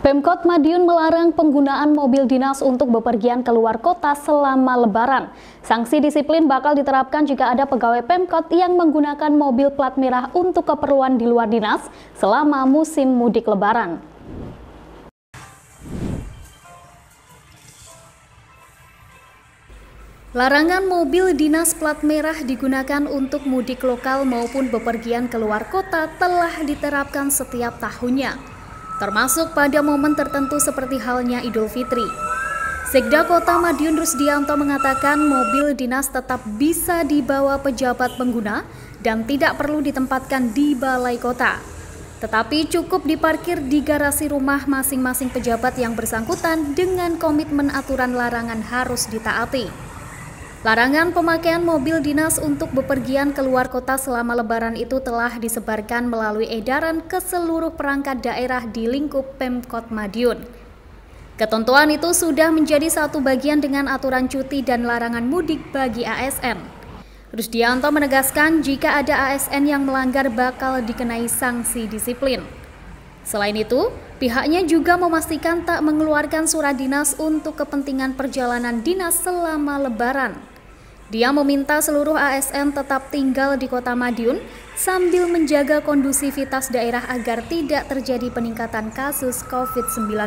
Pemkot Madiun melarang penggunaan mobil dinas untuk bepergian keluar kota selama lebaran. Sanksi disiplin bakal diterapkan jika ada pegawai Pemkot yang menggunakan mobil plat merah untuk keperluan di luar dinas selama musim mudik lebaran. Larangan mobil dinas plat merah digunakan untuk mudik lokal maupun bepergian keluar kota telah diterapkan setiap tahunnya termasuk pada momen tertentu seperti halnya Idul Fitri. Sekda Kota Madiun Rusdianto mengatakan mobil dinas tetap bisa dibawa pejabat pengguna dan tidak perlu ditempatkan di balai kota. Tetapi cukup diparkir di garasi rumah masing-masing pejabat yang bersangkutan dengan komitmen aturan larangan harus ditaati. Larangan pemakaian mobil dinas untuk bepergian keluar kota selama lebaran itu telah disebarkan melalui edaran ke seluruh perangkat daerah di lingkup Pemkot Madiun. Ketentuan itu sudah menjadi satu bagian dengan aturan cuti dan larangan mudik bagi ASN. Rusdianto menegaskan jika ada ASN yang melanggar bakal dikenai sanksi disiplin. Selain itu, pihaknya juga memastikan tak mengeluarkan surat dinas untuk kepentingan perjalanan dinas selama lebaran. Dia meminta seluruh ASN tetap tinggal di kota Madiun sambil menjaga kondusivitas daerah agar tidak terjadi peningkatan kasus COVID-19.